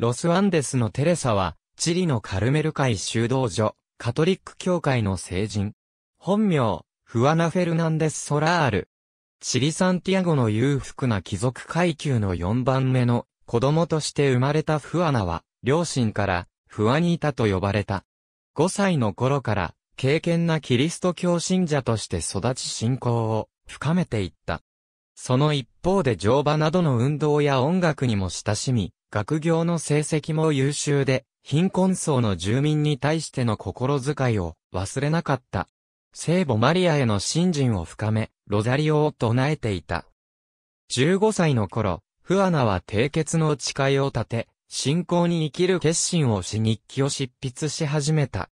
ロスアンデスのテレサは、チリのカルメル会修道所、カトリック教会の聖人。本名、フアナ・フェルナンデス・ソラール。チリ・サンティアゴの裕福な貴族階級の4番目の子供として生まれたフアナは、両親からフアニータと呼ばれた。5歳の頃から、敬虔なキリスト教信者として育ち信仰を深めていった。その一方で乗馬などの運動や音楽にも親しみ、学業の成績も優秀で、貧困層の住民に対しての心遣いを忘れなかった。聖母マリアへの信心を深め、ロザリオを唱えていた。15歳の頃、フアナは締結の誓いを立て、信仰に生きる決心をし日記を執筆し始めた。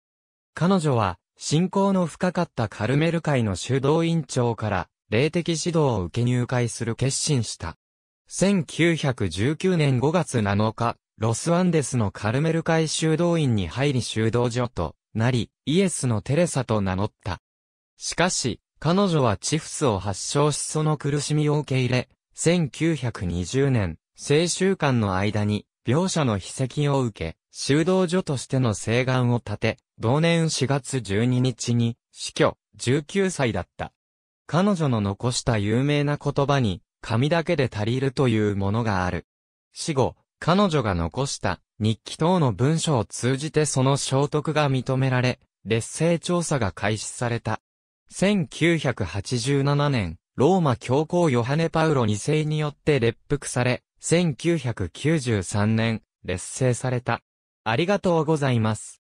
彼女は、信仰の深かったカルメル会の主導委員長から、霊的指導を受け入会する決心した。1919年5月7日、ロスアンデスのカルメル会修道院に入り修道所となり、イエスのテレサと名乗った。しかし、彼女はチフスを発症しその苦しみを受け入れ、1920年、青週間の間に、描写の筆跡を受け、修道所としての請願を立て、同年4月12日に死去、19歳だった。彼女の残した有名な言葉に、紙だけで足りるというものがある。死後、彼女が残した日記等の文書を通じてその聖徳が認められ、劣勢調査が開始された。1987年、ローマ教皇ヨハネ・パウロ2世によって列服され、1993年、劣勢された。ありがとうございます。